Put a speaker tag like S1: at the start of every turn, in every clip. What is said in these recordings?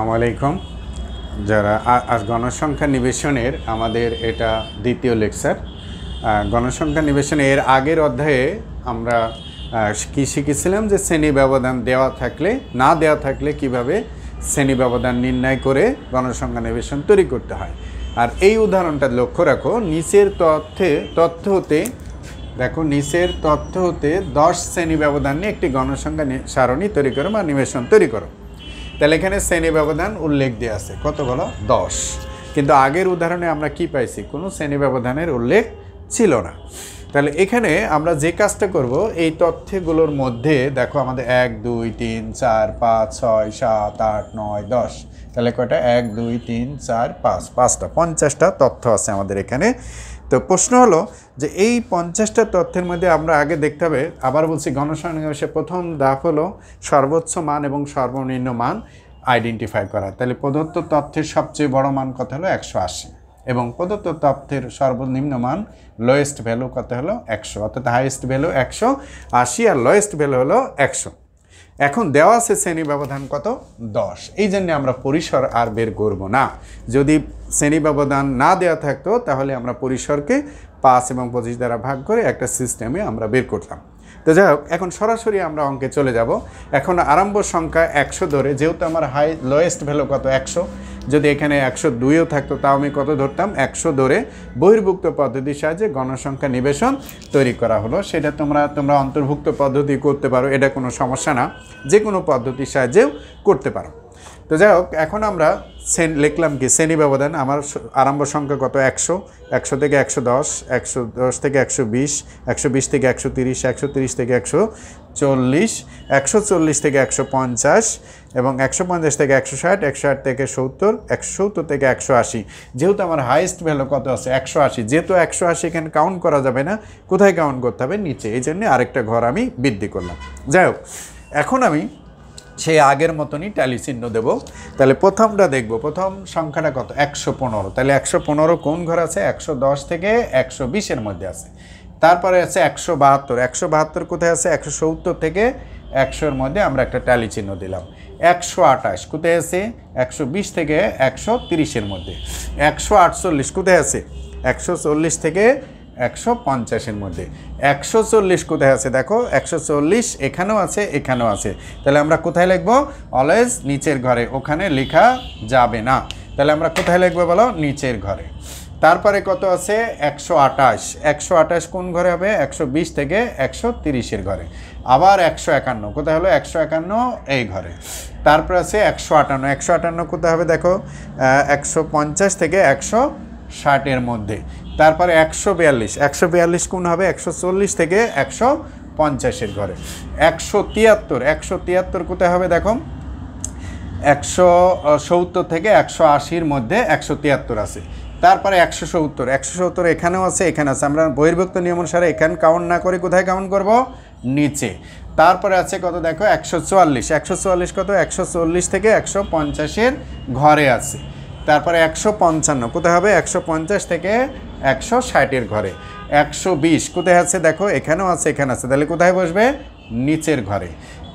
S1: আসসালামাইকুম যারা আজ গণসংখ্যা নিবেশনের আমাদের এটা দ্বিতীয় লেকচার গণসংখ্যা নিবেশনে এর আগের অধ্যায়ে আমরা কী শিখেছিলাম যে শ্রেণী ব্যবধান দেওয়া থাকলে না দেওয়া থাকলে কিভাবে শ্রেণী ব্যবধান নির্ণয় করে গণসংখ্যা নিবেশন তৈরি করতে হয় আর এই উদাহরণটা লক্ষ্য রাখো নিচের তথ্যে তথ্য হতে দেখো নিচের তথ্য হতে দশ শ্রেণী ব্যবধান নিয়ে একটি গণসংখ্যা সারণী তৈরি করো বা নিবেশন তৈরি করো তাহলে এখানে শ্রেণী ব্যবধান উল্লেখ দেওয়া আছে কত বলো দশ কিন্তু আগের উদাহরণে আমরা কি পাইছি কোনো শ্রেণী ব্যবধানের উল্লেখ ছিল না তাহলে এখানে আমরা যে কাজটা করব এই তথ্যগুলোর মধ্যে দেখো আমাদের এক দুই তিন চার পাঁচ ছয় সাত আট নয় দশ তাহলে কয়টা এক দুই তিন চার পাঁচ পাঁচটা পঞ্চাশটা তথ্য আছে আমাদের এখানে তো প্রশ্ন হলো যে এই পঞ্চাশটা তথ্যের মধ্যে আমরা আগে দেখতে হবে আবার বলছি গণসংসে প্রথম ধাপ হলো সর্বোচ্চ মান এবং সর্বনিম্ন মান আইডেন্টিফাই করা তাহলে প্রদত্ত তথ্যের সবচেয়ে বড় মান কত হলো একশো আশি এবং প্রদত্ত তথ্যের সর্বনিম্ন মান লোয়েস্ট ভ্যালু কত হলো একশো অর্থাৎ হাইয়েস্ট ভ্যালু একশো আশি আর লোয়েস্ট ভ্যালু হলো একশো এখন দেওয়া আছে শ্রেণী ব্যবধান কত দশ এই জন্য আমরা পরিসর আর বের করব না যদি শ্রেণী ব্যবধান না দেওয়া থাকতো তাহলে আমরা পরিসরকে পাঁচ এবং পঁচিশ দ্বারা ভাগ করে একটা সিস্টেমে আমরা বের করতাম তো যাই হোক এখন সরাসরি আমরা অঙ্কে চলে যাব এখন আরম্ভ সংখ্যা একশো ধরে যেহেতু আমার হাই লোয়েস্ট ভ্যালু কত একশো যদি এখানে একশো দুইও থাকতো তাও আমি কত ধরতাম একশো ধরে বহির্ভুক্ত পদ্ধতির সাহায্যে গণসংখ্যা নিবেশন তৈরি করা হলো সেটা তোমরা তোমরা অন্তর্ভুক্ত পদ্ধতি করতে পারো এটা কোনো সমস্যা না যে কোনো পদ্ধতির সাহায্যেও করতে পারো তো যাই হোক এখন আমরা লিখলাম কি শ্রেণী ব্যবধান আমার আরম্ভ সংখ্যা কত একশো একশো থেকে একশো দশ একশো দশ থেকে একশো বিশ একশো বিশ থেকে একশো তিরিশ একশো তিরিশ থেকে একশো চল্লিশ একশো চল্লিশ থেকে একশো পঞ্চাশ এবং একশো পঞ্চাশ থেকে একশো ষাট একশো ষাট থেকে সত্তর একশো সত্তর থেকে একশো আশি যেহেতু আমার হাইয়েস্ট ভ্যালু কত আছে একশো আশি যেহেতু একশো আশি এখানে কাউন্ট করা যাবে না কোথায় কাউন্ট করতে হবে নিচে এই জন্যে আরেকটা ঘর আমি বৃদ্ধি করলাম যাই হোক এখন আমি সেই আগের মতনই ট্যালি চিহ্ন দেব তাহলে প্রথমটা দেখব প্রথম সংখ্যাটা কত একশো পনেরো তাহলে একশো পনেরো কোন ঘর আছে একশো দশ থেকে একশো বিশের মধ্যে আছে তারপরে আছে একশো বাহাত্তর একশো বাহাত্তর কোথায় আছে একশো সত্তর থেকে একশোর মধ্যে আমরা একটা ট্যালি চিহ্ন দিলাম একশো আঠাশ কোথায় আছে একশো বিশ থেকে একশো তিরিশের মধ্যে একশো আটচল্লিশ কোথায় আছে একশো চল্লিশ থেকে একশো পঞ্চাশের মধ্যে একশো চল্লিশ কোথায় আছে দেখো একশো চল্লিশ এখানেও আছে এখানেও আছে তাহলে আমরা কোথায় লিখব অলওয়েজ নিচের ঘরে ওখানে লেখা যাবে না তাহলে আমরা কোথায় লিখবো বলো নিচের ঘরে তারপরে কত আছে একশো আটাশ একশো আটাশ কোন ঘরে হবে একশো বিশ থেকে একশো তিরিশের ঘরে আবার একশো একান্ন কোথায় হলো একশো একান্ন এই ঘরে তারপর আছে একশো আটান্ন একশো আটান্ন কোথায় হবে দেখো একশো পঞ্চাশ থেকে একশো ষাটের মধ্যে তারপরে একশো বিয়াল্লিশ একশো বিয়াল্লিশ কোন হবে একশো চল্লিশ থেকে একশো পঞ্চাশের ঘরে একশো তিয়াত্তর একশো তিয়াত্তর কোথায় হবে দেখো একশো সত্তর থেকে একশো আশির মধ্যে একশো তিয়াত্তর আছে তারপরে একশো সত্তর একশো সত্তর এখানেও আছে এখানে আছে আমরা বহির্ভক্ত নিয়ম অনুসারে এখানে কাউন্ট না করে কোথায় কাউন্ট করব নিচে তারপরে আছে কত দেখো একশো চুয়াল্লিশ একশো চুয়াল্লিশ কত একশো চল্লিশ থেকে একশো পঞ্চাশের ঘরে আছে তারপরে একশো পঞ্চান্ন কোথায় হবে একশো পঞ্চাশ থেকে একশো ষাটের ঘরে একশো বিশ কোথায় আছে দেখো এখানেও আছে এখানে আছে তাহলে কোথায় বসবে নিচের ঘরে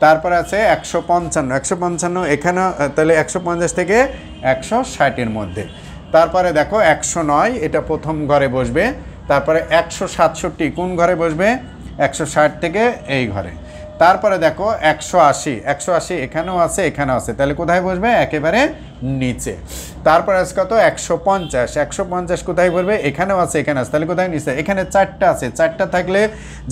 S1: তারপর আছে একশো পঞ্চান্ন একশো পঞ্চান্ন এখানে তাহলে একশো পঞ্চাশ থেকে একশো ষাটের মধ্যে তারপরে দেখো একশো নয় এটা প্রথম ঘরে বসবে তারপরে একশো সাতষট্টি কোন ঘরে বসবে একশো ষাট থেকে এই ঘরে তারপরে দেখো একশো আশি একশো আশি এখানেও আছে এখানেও আছে তাহলে কোথায় বসবে একেবারে নিচে তারপরে আছে কত একশো পঞ্চাশ একশো পঞ্চাশ কোথায় বসবে এখানেও আছে এখানে আছে তাহলে কোথায় নিচে এখানে চারটা আছে চারটা থাকলে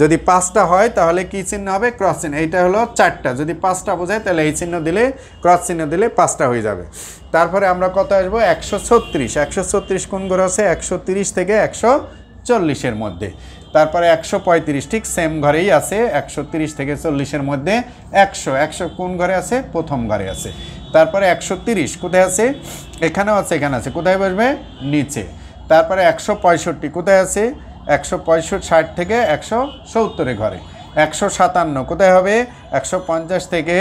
S1: যদি পাঁচটা হয় তাহলে কি চিহ্ন হবে ক্রস চিহ্ন এইটা হলো চারটা যদি পাঁচটা বোঝায় তাহলে এই চিহ্ন দিলে ক্রস চিহ্ন দিলে পাঁচটা হয়ে যাবে তারপরে আমরা কত আসবো একশো ছত্রিশ একশো ছত্রিশ কোন গ্রহ আছে একশো তিরিশ থেকে একশো চল্লিশের মধ্যে তারপরে একশো পঁয়ত্রিশ ঠিক সেম ঘরেই আছে একশো তিরিশ থেকে চল্লিশের মধ্যে একশো একশো কোন ঘরে আছে প্রথম ঘরে আছে তারপরে একশো তিরিশ কোথায় আছে এখানেও আছে এখানে আছে কোথায় বসবে নিচে তারপরে একশো পঁয়ষট্টি কোথায় আছে একশো পঁয়ষট্টি ষাট থেকে একশো সত্তরে ঘরে একশো সাতান্ন কোথায় হবে একশো পঞ্চাশ থেকে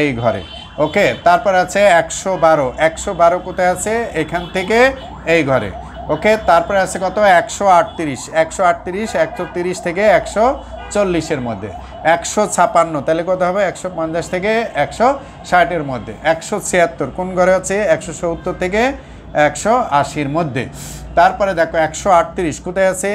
S1: এই ঘরে ওকে তারপর আছে একশো বারো একশো বারো কোথায় আছে এখান থেকে এই ঘরে ওকে তারপরে আছে কত একশো আটত্রিশ একশো আটত্রিশ একশো তিরিশ থেকে একশো চল্লিশের মধ্যে একশো ছাপান্ন তাহলে কত হবে একশো পঞ্চাশ থেকে একশো ষাটের মধ্যে একশো ছিয়াত্তর কোন ঘরে আছে একশো সত্তর থেকে একশো আশির মধ্যে তারপরে দেখো একশো আটত্রিশ কোথায় আছে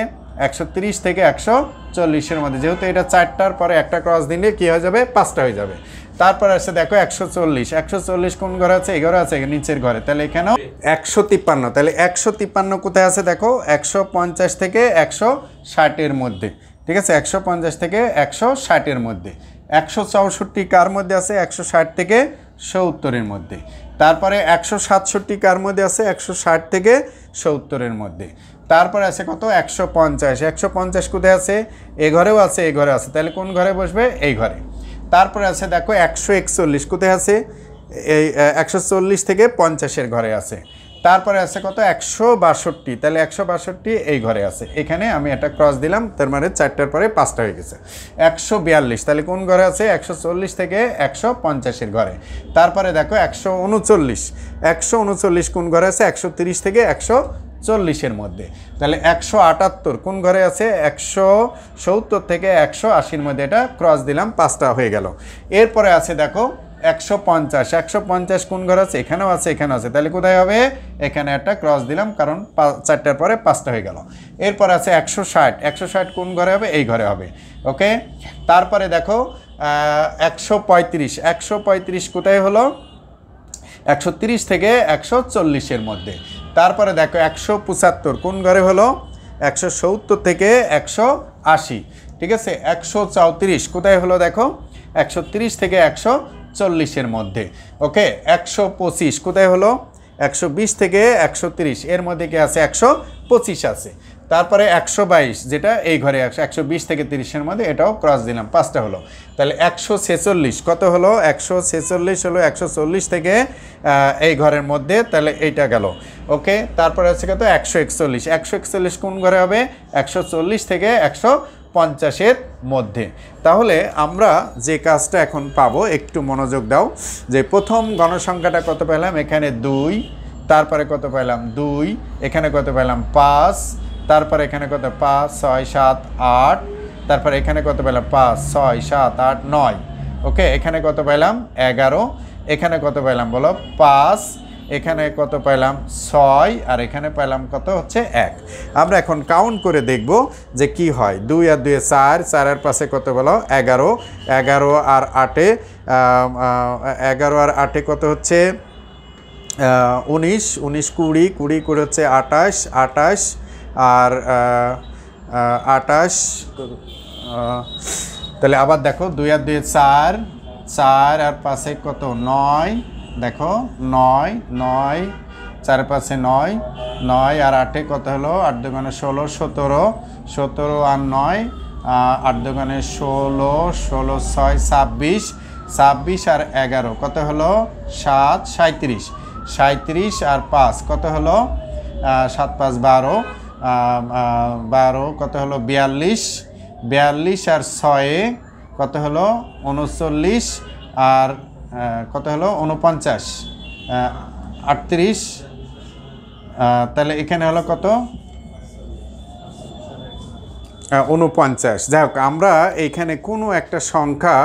S1: একশো তিরিশ থেকে একশো চল্লিশের মধ্যে যেহেতু এটা চারটার পরে একটা ক্রস দিলে কী হয়ে যাবে পাঁচটা হয়ে যাবে তারপরে আসছে দেখো একশো চল্লিশ একশো চল্লিশ কোন ঘরে আছে এই ঘরে আছে নিচের ঘরে তাহলে এখানেও একশো তিপ্পান্ন তাহলে একশো তিপ্পান্ন কোথায় আছে দেখো একশো পঞ্চাশ থেকে একশো ষাটের মধ্যে ঠিক আছে একশো পঞ্চাশ থেকে একশো ষাটের মধ্যে একশো চৌষট্টি কার মধ্যে আছে একশো ষাট থেকে সত্তরের মধ্যে তারপরে একশো সাতষট্টি কার মধ্যে আছে একশো ষাট থেকে সত্তরের মধ্যে তারপরে আছে কত একশো পঞ্চাশ একশো পঞ্চাশ কোথায় আছে এ ঘরেও আছে এ ঘরে আছে তাহলে কোন ঘরে বসবে এই ঘরে তারপরে আছে দেখো একশো একচল্লিশ কোথায় আছে এই একশো থেকে পঞ্চাশের ঘরে আছে তারপরে আছে কত একশো বাষট্টি তাহলে একশো বাষট্টি এই ঘরে আছে এখানে আমি একটা ক্রস দিলাম তার মানে চারটার পরে পাঁচটা হয়ে গেছে একশো বিয়াল্লিশ তাহলে কোন ঘরে আছে একশো চল্লিশ থেকে একশো পঞ্চাশের ঘরে তারপরে দেখো একশো উনচল্লিশ একশো উনচল্লিশ কোন ঘরে আছে একশো তিরিশ থেকে একশো চল্লিশের মধ্যে তাহলে একশো আটাত্তর কোন ঘরে আছে একশো সত্তর থেকে একশো আশির মধ্যে এটা ক্রস দিলাম পাঁচটা হয়ে গেল এরপরে আছে দেখো একশো পঞ্চাশ একশো পঞ্চাশ কোন ঘর আছে এখানেও আছে এখানেও আছে তাহলে কোথায় হবে এখানে একটা ক্রস দিলাম কারণ চারটার পরে পাঁচটা হয়ে গেল এরপর আছে একশো ষাট একশো ষাট কোন ঘরে হবে এই ঘরে হবে ওকে তারপরে দেখো একশো পঁয়ত্রিশ একশো পঁয়ত্রিশ কোথায় হলো একশো তিরিশ থেকে একশো চল্লিশের মধ্যে তারপরে দেখো একশো পঁচাত্তর কোন ঘরে হলো একশো সত্তর থেকে একশো আশি ঠিক আছে একশো চৌত্রিশ কোথায় হলো দেখো একশো তিরিশ থেকে একশো চল্লিশের মধ্যে ওকে একশো পঁচিশ কোথায় হলো একশো বিশ থেকে একশো তিরিশ এর মধ্যে কি আছে একশো পঁচিশ আছে তারপরে একশো বাইশ যেটা এই ঘরে একশো একশো বিশ থেকে তিরিশের মধ্যে এটাও ক্রস দিলাম পাঁচটা হলো তাহলে একশো ছেচল্লিশ কত হলো একশো ছেচল্লিশ হলো একশো চল্লিশ থেকে এই ঘরের মধ্যে তাহলে এইটা গেল ওকে তারপরে হচ্ছে কত একশো একচল্লিশ একশো একচল্লিশ কোন ঘরে হবে একশো চল্লিশ থেকে একশো পঞ্চাশের মধ্যে তাহলে আমরা যে কাজটা এখন পাব একটু মনোযোগ দাও যে প্রথম গণসংখ্যাটা কত পেলাম এখানে দুই তারপরে কত পেলাম দুই এখানে কত পেলাম পাঁচ তারপরে এখানে কত পাঁচ ছয় সাত আট তারপরে এখানে কত পেলাম পাঁচ ছয় সাত আট নয় ওকে এখানে কত পেলাম এগারো এখানে কত পেলাম বলো পাঁচ এখানে কত পাইলাম ছয় আর এখানে পাইলাম কত হচ্ছে এক আমরা এখন কাউন্ট করে দেখব যে কি হয় দুই আর দুয়ে চার চার আর পাশে কত বলো এগারো এগারো আর আটে এগারো আর আটে কত হচ্ছে উনিশ উনিশ কুড়ি কুড়ি করে হচ্ছে আটাশ আটাশ আর আটাশ তাহলে আবার দেখো দুই আর দুই চার চার আর পাশে কত নয় দেখো নয় নয় চার পাশে নয় নয় আর আটে কত হলো আট দোকানে ষোলো সতেরো সতেরো আর নয় আট দোকানে ষোলো ষোলো ছয় ছাব্বিশ ছাব্বিশ আর এগারো কত হলো সাত সাঁত্রিশ সাঁত্রিশ আর পাঁচ কত হলো সাত পাঁচ বারো বারো কত হলো বিয়াল্লিশ বিয়াল্লিশ আর ছয়ে কত হলো উনচল্লিশ আর কত হলো উনপঞ্চাশ আটত্রিশ তাহলে এখানে হলো কত উনপঞ্চাশ যাই হোক আমরা এইখানে কোনো একটা সংখ্যা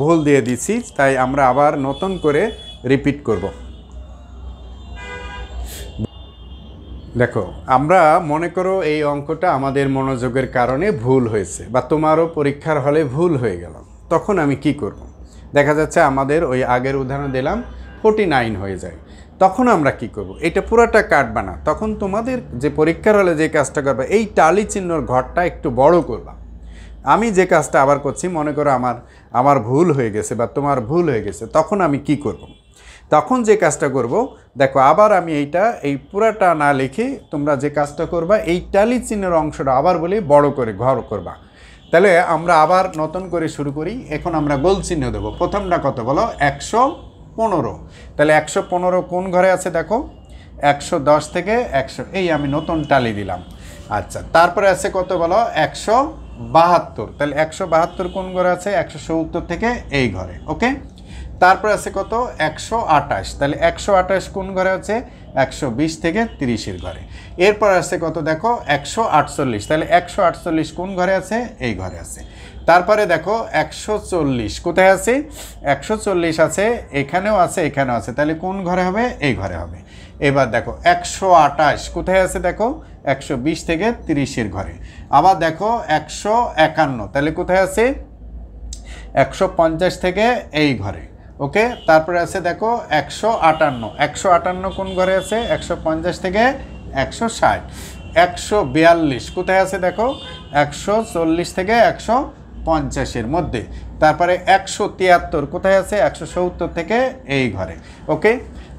S1: ভুল দিয়ে দিছি তাই আমরা আবার নতুন করে রিপিট করব দেখো আমরা মনে করো এই অঙ্কটা আমাদের মনোযোগের কারণে ভুল হয়েছে বা তোমারও পরীক্ষার হলে ভুল হয়ে গেল তখন আমি কি করবো দেখা যাচ্ছে আমাদের ওই আগের উদাহরণ দিলাম ফোর্টি নাইন হয়ে যায় তখন আমরা কি করব এটা পুরাটা কাটবা না তখন তোমাদের যে পরীক্ষার হলে যে কাজটা করবে এই টালি চিহ্নর ঘরটা একটু বড় করবা আমি যে কাজটা আবার করছি মনে করো আমার আমার ভুল হয়ে গেছে বা তোমার ভুল হয়ে গেছে তখন আমি কি করব। তখন যে কাজটা করব দেখো আবার আমি এইটা এই পুরাটা না লিখে তোমরা যে কাজটা করবা এই টালি চিহ্নের অংশটা আবার বলে বড় করে ঘর করবা তাহলে আমরা আবার নতুন করে শুরু করি এখন আমরা গোল চিহ্ন দেবো প্রথমটা কত বলো একশো পনেরো তাহলে একশো পনেরো কোন ঘরে আছে দেখো একশো দশ থেকে একশো এই আমি নতুন টালি দিলাম আচ্ছা তারপরে আছে কত বলো একশো বাহাত্তর তাহলে একশো বাহাত্তর কোন ঘরে আছে একশো সত্তর থেকে এই ঘরে ওকে তারপরে আছে কত একশো আটাশ তাহলে একশো আঠাশ কোন ঘরে আছে একশো বিশ থেকে তিরিশের ঘরে এরপর আসছে কত দেখো একশো আটচল্লিশ তাহলে একশো আটচল্লিশ কোন ঘরে আছে এই ঘরে আছে তারপরে দেখো একশো চল্লিশ কোথায় আছে একশো চল্লিশ আছে এখানেও আছে এখানেও আছে তাহলে কোন ঘরে হবে এই ঘরে হবে এবার দেখো একশো আটাশ কোথায় আছে দেখো একশো বিশ থেকে তিরিশের ঘরে আবার দেখো একশো একান্ন তাহলে কোথায় আছে একশো পঞ্চাশ থেকে এই ঘরে ওকে তারপরে আছে দেখো একশো আটান্ন একশো আটান্ন কোন ঘরে আছে একশো পঞ্চাশ থেকে একশো ষাট একশো বিয়াল্লিশ কোথায় আছে দেখো একশো চল্লিশ থেকে একশো পঞ্চাশের মধ্যে তারপরে একশো তিয়াত্তর কোথায় আছে একশো সত্তর থেকে এই ঘরে ওকে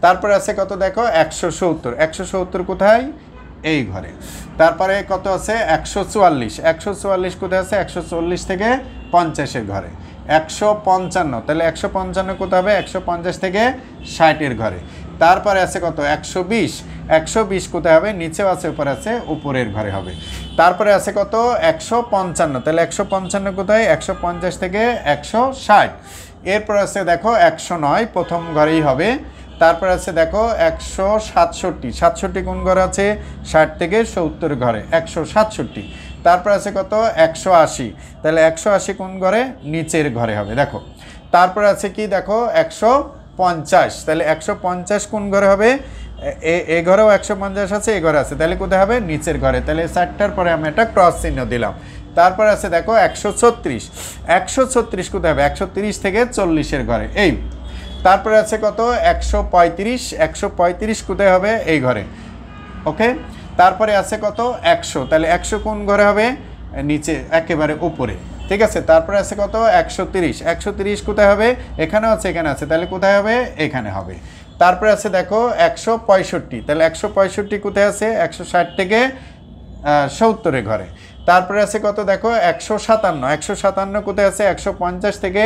S1: তারপরে আছে কত দেখো একশো সত্তর একশো সত্তর কোথায় এই ঘরে তারপরে কত আছে একশো চুয়াল্লিশ একশো চুয়াল্লিশ কোথায় আছে একশো চল্লিশ থেকে পঞ্চাশের ঘরে একশো পঞ্চান্ন তাহলে একশো পঞ্চান্ন কোথায় হবে একশো পঞ্চাশ থেকে ষাটের ঘরে তারপরে আছে কত একশো বিশ একশো বিশ কোথায় হবে নিচেও আছে উপরে আছে উপরের ঘরে হবে তারপরে আছে কত একশো পঞ্চান্ন তাহলে একশো পঞ্চান্ন কোথায় একশো পঞ্চাশ থেকে একশো ষাট এরপর আছে দেখো একশো নয় প্রথম ঘরেই হবে তারপর আছে দেখো একশো সাতষট্টি সাতষট্টি কোন ঘরে আছে ষাট থেকে সত্তর ঘরে একশো সাতষট্টি তারপর আছে কত একশো আশি তাহলে একশো আশি কোন ঘরে নিচের ঘরে হবে দেখো তারপর আছে কি দেখো একশো পঞ্চাশ তাহলে একশো পঞ্চাশ কোন ঘরে হবে এ ঘরেও একশো পঞ্চাশ আছে এ ঘরে আছে তাহলে কোথায় হবে নিচের ঘরে তাহলে ষাটটার পরে আমি একটা ক্রস চিহ্ন দিলাম তারপর আছে দেখো একশো ছত্রিশ একশো ছত্রিশ কোথায় হবে একশো তিরিশ থেকে চল্লিশের ঘরে এই তারপরে আছে কত একশো পঁয়ত্রিশ একশো পঁয়ত্রিশ কোথায় হবে এই ঘরে ওকে তারপরে আছে কত একশো তাহলে একশো কোন ঘরে হবে নিচে একেবারে উপরে ঠিক আছে তারপরে আছে কত একশো তিরিশ একশো তিরিশ কোথায় হবে এখানেও আছে এখানে আছে তাহলে কোথায় হবে এখানে হবে তারপরে আছে দেখো একশো পঁয়ষট্টি তাহলে একশো পঁয়ষট্টি কোথায় আছে একশো ষাট থেকে সত্তরে ঘরে তারপরে আছে কত দেখো একশো সাতান্ন একশো সাতান্ন কোথায় আছে একশো পঞ্চাশ থেকে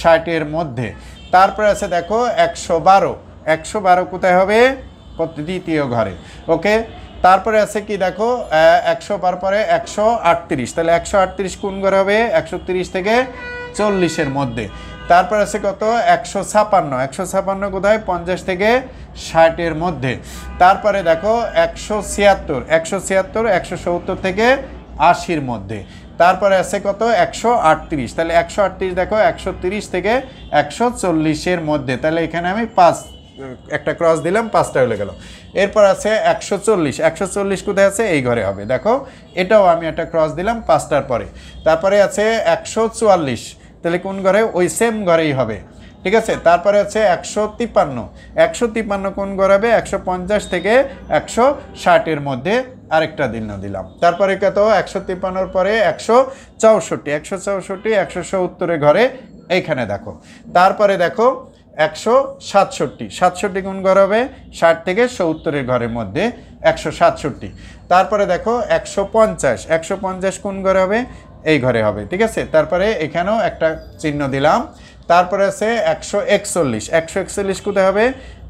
S1: ষাটের মধ্যে তারপরে আছে দেখো একশো বারো একশো বারো কোথায় হবে দ্বিতীয় ঘরে ওকে তারপরে আছে কি দেখো একশো পার পরে একশো আটত্রিশ তাহলে একশো আটত্রিশ কোন ঘরে হবে একশো থেকে চল্লিশের মধ্যে তারপর আছে কত একশো ছাপান্ন একশো ছাপান্ন কোথায় পঞ্চাশ থেকে ষাটের মধ্যে তারপরে দেখো একশো ছিয়াত্তর একশো ছিয়াত্তর একশো সত্তর থেকে আশির মধ্যে তারপরে আছে কত একশো আটত্রিশ তাহলে একশো আটত্রিশ দেখো একশো তিরিশ থেকে একশো চল্লিশের মধ্যে তাহলে এখানে আমি পাঁচ একটা ক্রস দিলাম পাঁচটা হলে গেল এরপর আছে একশো চল্লিশ একশো চল্লিশ কোথায় আছে এই ঘরে হবে দেখো এটাও আমি একটা ক্রস দিলাম পাঁচটার পরে তারপরে আছে একশো চুয়াল্লিশ তাহলে কোন ঘরে ওই সেম ঘরেই হবে ঠিক আছে তারপরে আছে একশো তিপ্পান্ন একশো তিপ্পান্ন কোন ঘর হবে একশো পঞ্চাশ থেকে একশো ষাটের মধ্যে আরেকটা দিন দিলাম তারপরে কত একশো তিপ্পান্নর পরে একশো চৌষট্টি একশো চৌষট্টি একশো ঘরে এইখানে দেখো তারপরে দেখো একশো সাতষট্টি সাতষট্টি কোন ঘর হবে ষাট থেকে সত্তরের ঘরের মধ্যে একশো সাতষট্টি তারপরে দেখো একশো পঞ্চাশ একশো পঞ্চাশ কোন ঘর হবে এই ঘরে হবে ঠিক আছে তারপরে এখানেও একটা চিহ্ন দিলাম তারপরে আছে একশো একচল্লিশ একশো একচল্লিশ কোথায় হবে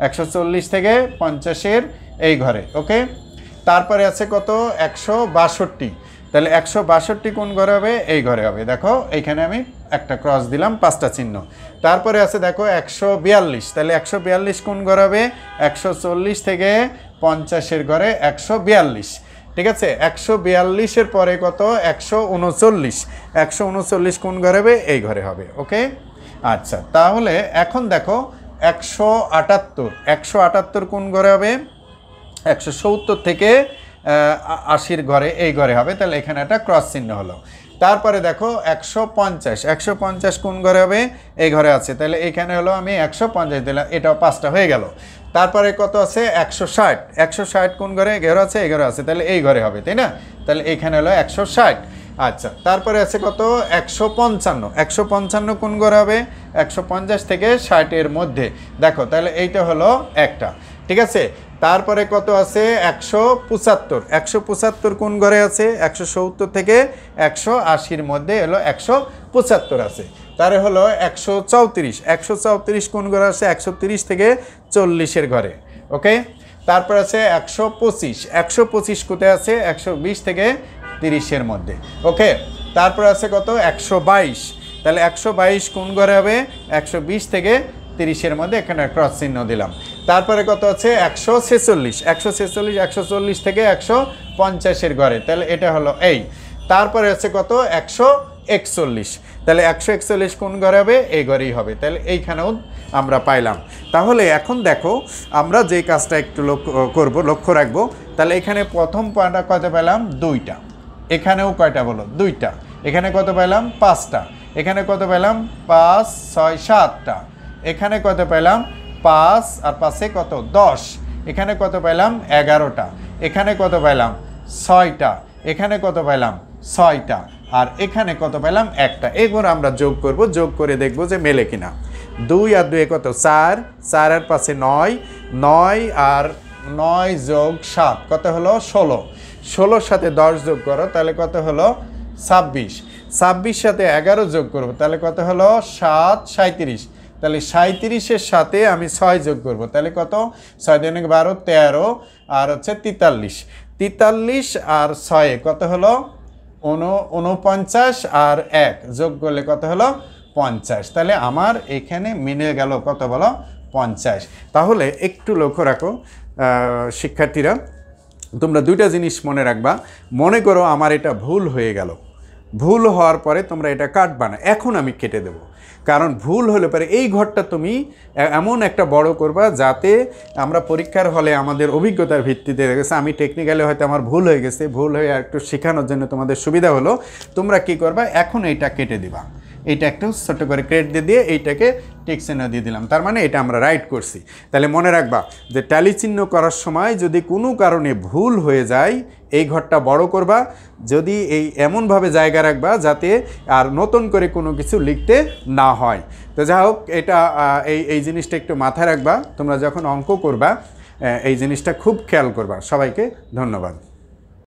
S1: একশো চল্লিশ থেকে পঞ্চাশের এই ঘরে ওকে তারপরে আছে কত একশো বাষট্টি তাহলে একশো বাষট্টি কোন ঘরে হবে এই ঘরে হবে দেখো এইখানে আমি একটা ক্রস দিলাম পাঁচটা চিহ্ন তারপরে আছে দেখো একশো বিয়াল্লিশ তাহলে একশো বিয়াল্লিশ কোন ঘরে হবে একশো চল্লিশ থেকে পঞ্চাশের ঘরে একশো বিয়াল্লিশ ঠিক আছে একশো বিয়াল্লিশের পরে কত একশো উনচল্লিশ একশো উনচল্লিশ কোন ঘরে হবে এই ঘরে হবে ওকে আচ্ছা তাহলে এখন দেখো একশো আটাত্তর একশো আটাত্তর কোন ঘরে হবে একশো সত্তর থেকে আশির ঘরে এই ঘরে হবে তাহলে এখানে একটা ক্রস চিহ্ন হলো তারপরে দেখো একশো পঞ্চাশ একশো পঞ্চাশ কোন ঘরে হবে এই ঘরে আছে তাহলে এখানে হলো আমি একশো পঞ্চাশ দিলাম এটাও পাঁচটা হয়ে গেল তারপরে কত আছে একশো ষাট একশো ষাট কোন ঘরে ঘর আছে এই ঘরে আছে তাহলে এই ঘরে হবে তাই না তাহলে এখানে হলো একশো ষাট আচ্ছা তারপরে আছে কত একশো পঞ্চান্ন একশো পঞ্চান্ন কোন ঘরে হবে একশো পঞ্চাশ থেকে ষাটের মধ্যে দেখো তাহলে এইটা হলো একটা ঠিক আছে তারপরে কত আছে একশো পঁচাত্তর একশো পঁচাত্তর কোন ঘরে আছে একশো সত্তর থেকে একশো আশির মধ্যে এলো একশো পঁচাত্তর আছে তার হলো একশো চৌত্রিশ একশো চৌত্রিশ কোন ঘরে আছে একশো তিরিশ থেকে চল্লিশের ঘরে ওকে তারপর আছে একশো পঁচিশ একশো পঁচিশ কোথায় আছে একশো বিশ থেকে তিরিশের মধ্যে ওকে তারপর আছে কত একশো বাইশ তাহলে একশো বাইশ কোন ঘরে হবে একশো বিশ থেকে তিরিশের মধ্যে এখানে ক্রস চিহ্ন দিলাম তারপরে কত আছে একশো ছেচল্লিশ একশো ছেচল্লিশ একশো চল্লিশ থেকে একশো পঞ্চাশের ঘরে তাহলে এটা হলো এই তারপরে হচ্ছে কত একশো একচল্লিশ তাহলে একশো একচল্লিশ কোন ঘরে হবে এই ঘরেই হবে তাহলে এইখানেও আমরা পাইলাম তাহলে এখন দেখো আমরা যে কাজটা একটু লক্ষ্য করব লক্ষ্য রাখব তাহলে এখানে প্রথম পয়েন্টটা কত পেলাম দুইটা এখানেও কয়টা বলো দুইটা এখানে কত পেলাম পাঁচটা এখানে কত পেলাম পাঁচ ছয় সাতটা এখানে কত পেলাম পাঁচ আর পাঁচে কত দশ এখানে কত পাইলাম এগারোটা এখানে কত পাইলাম ছয়টা এখানে কত পাইলাম ছয়টা আর এখানে কত পাইলাম একটা এগুলো আমরা যোগ করব যোগ করে দেখব যে মেলে কিনা দুই আর দুই কত চার চার আর পাশে নয় নয় আর নয় যোগ সাত কত হলো ষোলো ষোলোর সাথে দশ যোগ করো তাহলে কত হলো ছাব্বিশ ছাব্বিশ সাথে এগারো যোগ করবো তাহলে কত হলো সাত সাঁত্রিশ তাহলে সাঁত্রিশের সাথে আমি ছয় যোগ করবো তাহলে কত ছয় দৈনিক বারো তেরো আর হচ্ছে তিতাল্লিশ তিতাল্লিশ আর ছয়ে কত হলো উনপঞ্চাশ আর এক যোগ করলে কত হলো পঞ্চাশ তাহলে আমার এখানে মিলে গেল কত বলো পঞ্চাশ তাহলে একটু লক্ষ্য রাখো শিক্ষার্থীরা তোমরা দুইটা জিনিস মনে রাখবা মনে করো আমার এটা ভুল হয়ে গেল ভুল হওয়ার পরে তোমরা এটা কাটবা না এখন আমি কেটে দেব কারণ ভুল হলে পরে এই ঘরটা তুমি এমন একটা বড় করবা যাতে আমরা পরীক্ষার হলে আমাদের অভিজ্ঞতার ভিত্তিতে গেছে আমি টেকনিক্যালি হয়তো আমার ভুল হয়ে গেছে ভুল হয়ে একটু শেখানোর জন্য তোমাদের সুবিধা হলো তোমরা কি করবা এখন এটা কেটে দিবা এইটা একটু ছোট্ট করে ক্রেট দিয়ে দিয়ে এইটাকে টেক্সেনে দিয়ে দিলাম তার মানে এটা আমরা রাইট করছি তাহলে মনে রাখবা যে ট্যালি চিহ্ন করার সময় যদি কোনো কারণে ভুল হয়ে যায় এই ঘরটা বড় করবা যদি এই এমনভাবে জায়গা রাখবা যাতে আর নতুন করে কোনো কিছু লিখতে না হয় তো যাই হোক এটা এই এই জিনিসটা একটু মাথায় রাখবা তোমরা যখন অঙ্ক করবা এই জিনিসটা খুব খেয়াল করবা সবাইকে ধন্যবাদ